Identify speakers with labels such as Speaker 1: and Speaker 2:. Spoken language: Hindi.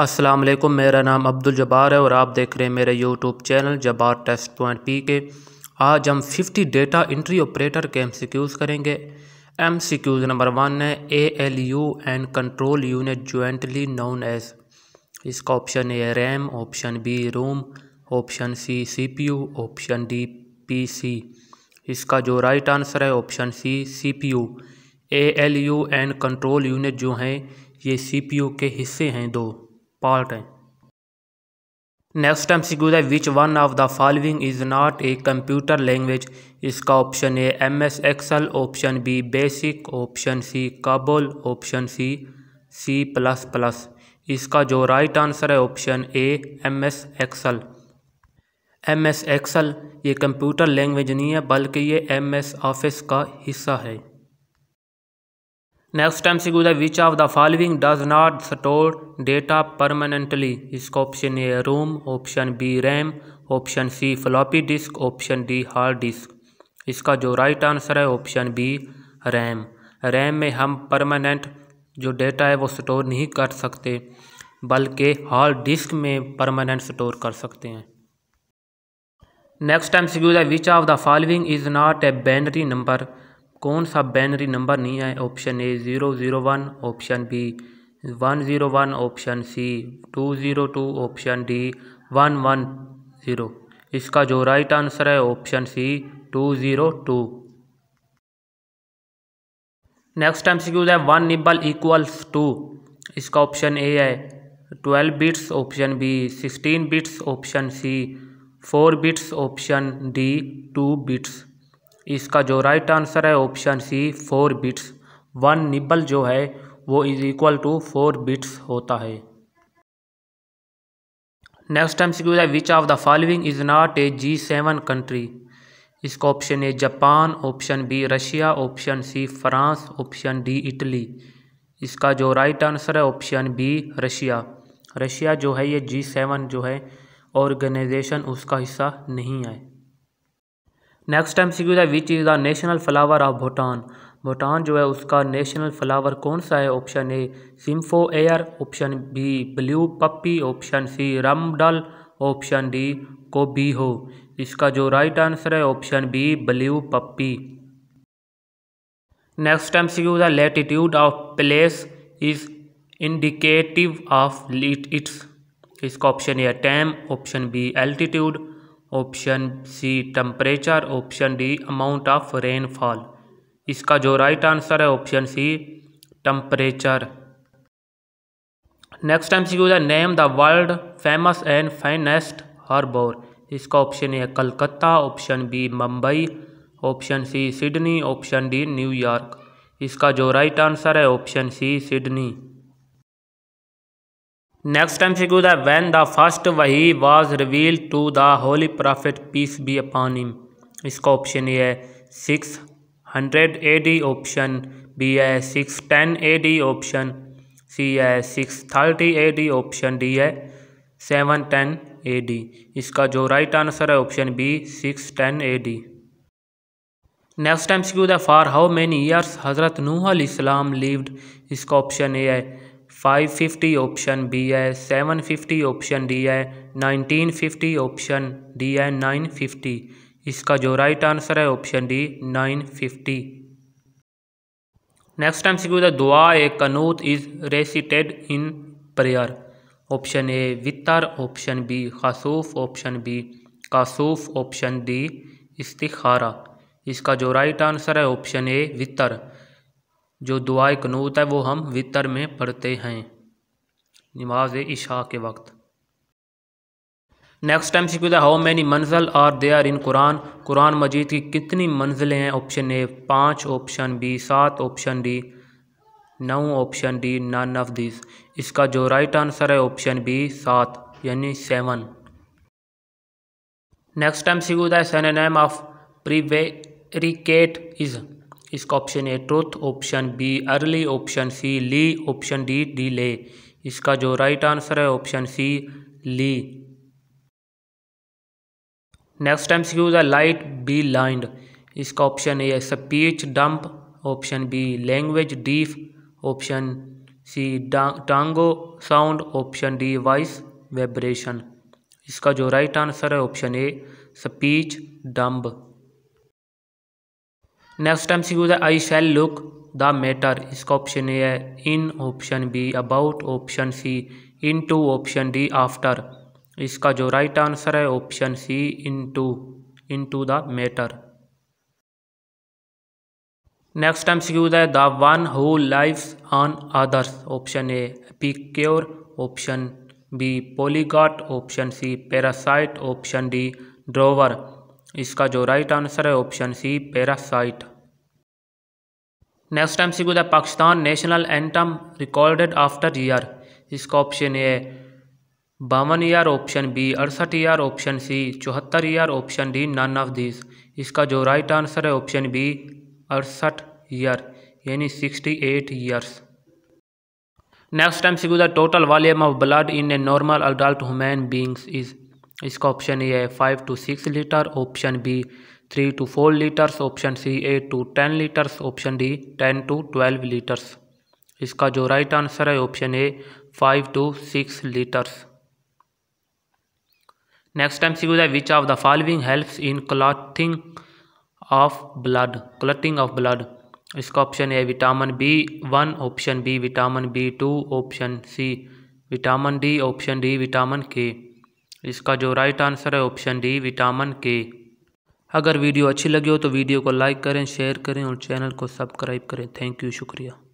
Speaker 1: अस्सलाम वालेकुम मेरा नाम अब्दुल जबार है और आप देख रहे हैं मेरे यूट्यूब चैनल जबार टेस्ट पॉइंट पी के आज हम 50 डेटा इंट्री ऑपरेटर के एम करेंगे एम नंबर वन है A L U and control unit jointly known as इसका ऑप्शन ए है RAM option B ROM option C CPU option D PC इसका जो राइट right आंसर है option C CPU A L U and control unit जो हैं ये सीपीयू के हिस्से हैं दो पार्ट है नेक्स्ट टाइम सिक्यूज है which one of the following is not a computer language इसका option A M S Excel option B basic option C COBOL option C C plus plus इसका जो राइट आंसर है option A M S Excel M S Excel ये कंप्यूटर लैंग्वेज नहीं है बल्कि ये एम एस ऑफिस का हिस्सा है नेक्स्ट टाइम से गुजरा which of the following does not store data permanently इसका option A ROM ROM option B RAM option C floppy disk option D hard disk इसका जो राइट आंसर है ऑप्शन बी रैम रैम में हम परमानेंट जो डेटा है वो स्टोर नहीं कर सकते बल्कि हार्ड डिस्क में परमानेंट स्टोर कर सकते हैं नेक्स्ट टाइम से गुजरा which of the following is not a binary number कौन सा बैनरी नंबर नहीं है option A zero zero one option B one zero one option C two zero two option D one one zero इसका जो राइट आंसर है option C two zero two next time सिक्यूज है वन निबल इक्वल्स टू इसका ऑप्शन ए है twelve bits option B sixteen bits option C four bits option D two bits इसका जो राइट आंसर है option C four bits one nibble जो है वो is equal to four bits होता है नेक्स्ट टाइम से क्यों which of the following is not a G seven country इसका option A Japan option B Russia option C France option D Italy इसका जो राइट आंसर है ऑप्शन बी रशिया रशिया जो है ये जी सेवन जो है ऑर्गेनाइजेशन उसका हिस्सा नहीं है नेक्स्ट टाइम सीखू है which is the national flower of Bhutan Bhutan जो है उसका नेशनल फ्लावर कौन सा है ऑप्शन ए सिम्फो एयर option B blue poppy option C रामडल ऑप्शन डी कोबी हो इसका जो राइट आंसर है option B blue poppy next time सीखू है latitude of place is indicative of its इसका ऑप्शन ए है टैम option B altitude option C temperature option D amount of rainfall इसका जो राइट आंसर है option C temperature next time सी है name the world famous and finest harbour इसका ऑप्शन ए है Calcutta option B Mumbai option C Sydney option D New York इसका जो राइट आंसर है option C Sydney next time सिक्यूज है वैन द फर्स्ट वही was reveal to the holy prophet peace be upon him इसका ऑप्शन ये है six hundred A D option B है six ten A D option C है six thirty A D option D है सेवन टेन ए डी इसका जो राइट आंसर है option B six ten A D next time सिक्यूज है फॉर हाउ मेनी ईयर्स हज़रत नूह इस्लाम लिव्ड इसका ऑप्शन ए है फाइव फिफ्टी ऑप्शन बी है सेवन फिफ्टी ऑप्शन डी है नाइनटीन फिफ्टी ऑप्शन डी है नाइन फिफ्टी इसका जो राइट आंसर है option D nine fifty next time sequence दुआ ए कनूत is recited in prayer option A वितर ऑप्शन बी खासूफ ऑप्शन बी कासूफ ऑप्शन डी इस्तिखारा इसका जो राइट आंसर है ऑप्शन ए वितर जो दुआ कनूत है वो हम वितर में पढ़ते हैं नमाज इशा के वक्त next time sequence how many मंजिल आर आर इन कुरान कुरान मजीद की कितनी मंजिलें हैं ऑप्शन ए पाँच ऑप्शन बी सात ऑप्शन डी नौ option D none of this इसका जो राइट आंसर है ऑप्शन बी सात यानी सेवन नेक्स्ट टाइम सीक्वेंस है एम ऑफ प्रीवेरिकेट इज़ इसका option A truth option B early option C lie option D delay इसका जो राइट आंसर है option C lie next time यूज है लाइट बी लाइंड इसका ऑप्शन ए है speech dumb option B language deaf option C टांगो sound option D voice vibration इसका जो राइट आंसर है option A speech dumb next time सी है I shall look the matter इसका ऑप्शन ए है in option B about option C in to option D after इसका जो राइट right आंसर है option C in to into the matter next time सी है the one who life on others option A cure option B polyglot option C parasite option D drover इसका जो राइट आंसर है option C parasite next time see the Pakistan national anthem recorded after year इसका ऑप्शन ए बावन ईयर ऑप्शन बी अड़सठ ईयर ऑप्शन सी चौहत्तर year option D none of this इसका जो राइट आंसर है ऑप्शन बी अड़सठ ईयर यानी sixty eight years next time see the total volume of blood in a normal adult human beings is इसका ऑप्शन ए है five to six litre option B three to four litres option C eight to ten litres option D ten to twelve litres इसका जो राइट आंसर है option A five to six litres next time सी है which of the following helps in clothing of blood clotting of blood इसका option A vitamin B one option B vitamin B two option C vitamin D option D vitamin K इसका जो राइट आंसर है ऑप्शन डी विटामिन के अगर वीडियो अच्छी लगी हो तो वीडियो को लाइक करें शेयर करें और चैनल को सब्सक्राइब करें थैंक यू शुक्रिया